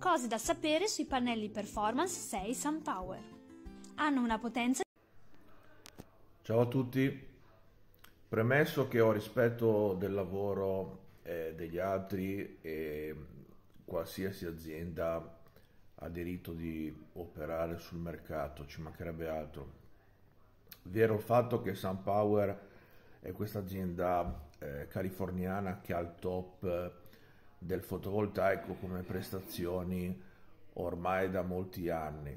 Cose da sapere sui pannelli Performance 6 Sun Power. Hanno una potenza Ciao a tutti. Premesso che ho rispetto del lavoro eh, degli altri e qualsiasi azienda ha diritto di operare sul mercato, ci mancherebbe altro. Vero il fatto che Sun Power è questa azienda eh, californiana che ha il top del fotovoltaico come prestazioni ormai da molti anni.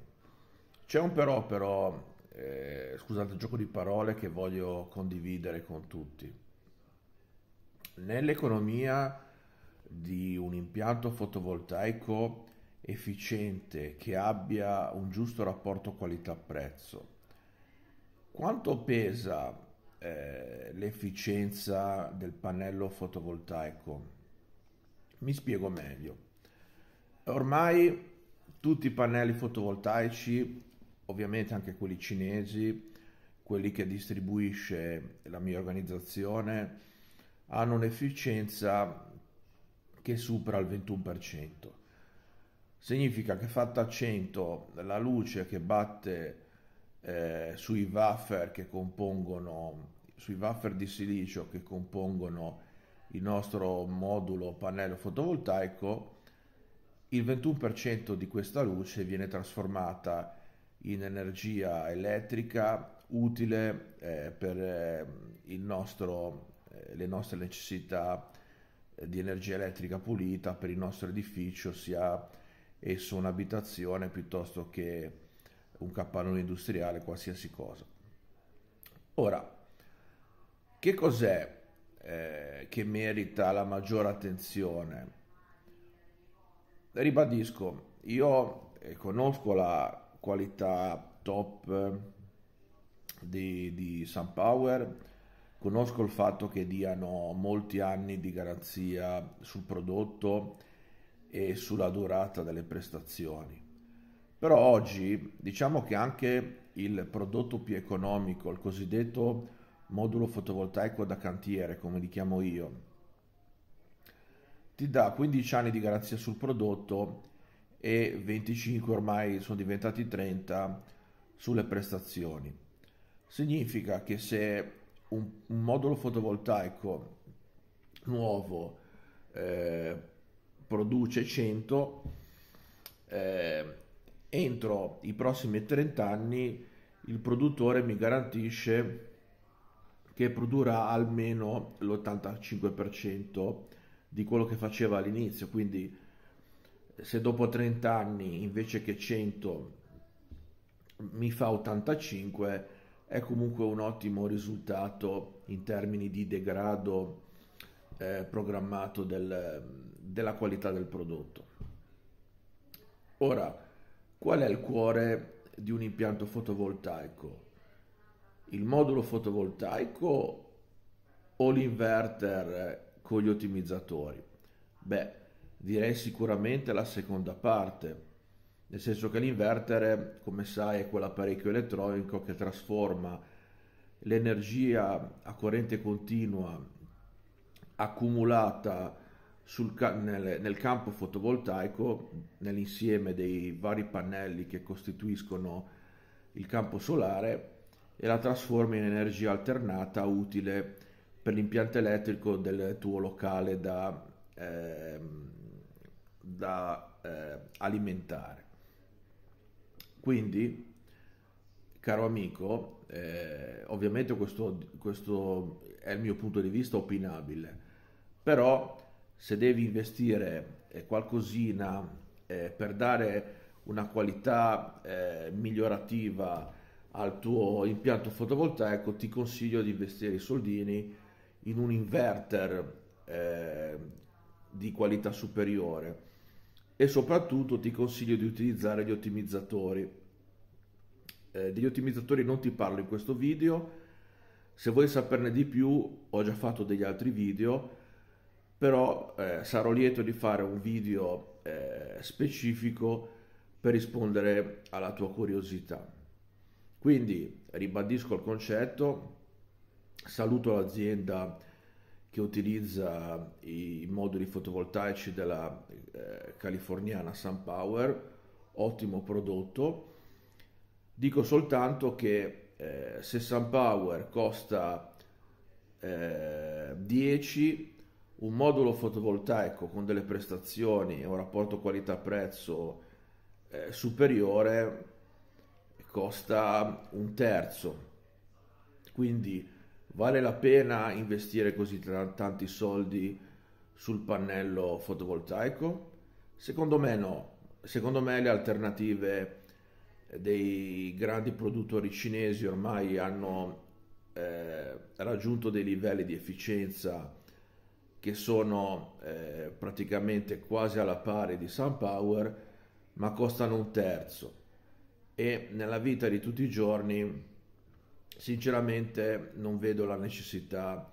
C'è un però però, eh, scusate il gioco di parole, che voglio condividere con tutti. Nell'economia di un impianto fotovoltaico efficiente che abbia un giusto rapporto qualità-prezzo, quanto pesa eh, l'efficienza del pannello fotovoltaico? Mi spiego meglio. Ormai tutti i pannelli fotovoltaici, ovviamente anche quelli cinesi, quelli che distribuisce la mia organizzazione, hanno un'efficienza che supera il 21%. Significa che fatta a 100 la luce che batte eh, sui wafer che compongono sui wafer di silicio che compongono il nostro modulo pannello fotovoltaico, il 21% di questa luce viene trasformata in energia elettrica utile eh, per eh, nostro, eh, le nostre necessità eh, di energia elettrica pulita per il nostro edificio, sia esso un'abitazione piuttosto che un capannone industriale, qualsiasi cosa. Ora, che cos'è eh, che merita la maggiore attenzione. Ribadisco, io eh, conosco la qualità top eh, di, di SunPower, conosco il fatto che diano molti anni di garanzia sul prodotto e sulla durata delle prestazioni. Però oggi diciamo che anche il prodotto più economico, il cosiddetto modulo fotovoltaico da cantiere, come li chiamo io, ti dà 15 anni di garanzia sul prodotto e 25 ormai sono diventati 30 sulle prestazioni. Significa che se un, un modulo fotovoltaico nuovo eh, produce 100, eh, entro i prossimi 30 anni il produttore mi garantisce che produrrà almeno l'85% di quello che faceva all'inizio, quindi se dopo 30 anni invece che 100 mi fa 85 è comunque un ottimo risultato in termini di degrado eh, programmato del, della qualità del prodotto. Ora, qual è il cuore di un impianto fotovoltaico? il modulo fotovoltaico o l'inverter eh, con gli ottimizzatori? Beh, direi sicuramente la seconda parte, nel senso che l'inverter, come sai, è quell'apparecchio elettronico che trasforma l'energia a corrente continua accumulata sul, nel, nel campo fotovoltaico, nell'insieme dei vari pannelli che costituiscono il campo solare, e la trasforma in energia alternata utile per l'impianto elettrico del tuo locale da, eh, da eh, alimentare. Quindi, caro amico, eh, ovviamente questo, questo è il mio punto di vista opinabile, però se devi investire eh, qualcosina eh, per dare una qualità eh, migliorativa al tuo impianto fotovoltaico ti consiglio di investire i soldini in un inverter eh, di qualità superiore e soprattutto ti consiglio di utilizzare gli ottimizzatori eh, degli ottimizzatori non ti parlo in questo video se vuoi saperne di più ho già fatto degli altri video però eh, sarò lieto di fare un video eh, specifico per rispondere alla tua curiosità quindi ribadisco il concetto, saluto l'azienda che utilizza i moduli fotovoltaici della eh, californiana SunPower, ottimo prodotto. Dico soltanto che eh, se SunPower costa eh, 10, un modulo fotovoltaico con delle prestazioni e un rapporto qualità-prezzo eh, superiore costa un terzo, quindi vale la pena investire così tanti soldi sul pannello fotovoltaico? Secondo me no, secondo me le alternative dei grandi produttori cinesi ormai hanno eh, raggiunto dei livelli di efficienza che sono eh, praticamente quasi alla pari di Sun Power ma costano un terzo e nella vita di tutti i giorni sinceramente non vedo la necessità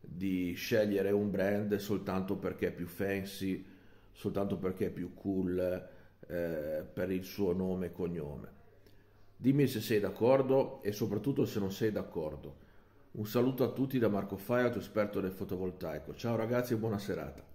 di scegliere un brand soltanto perché è più fancy, soltanto perché è più cool eh, per il suo nome e cognome. Dimmi se sei d'accordo e soprattutto se non sei d'accordo. Un saluto a tutti da Marco Faia, tuo esperto del fotovoltaico. Ciao ragazzi e buona serata.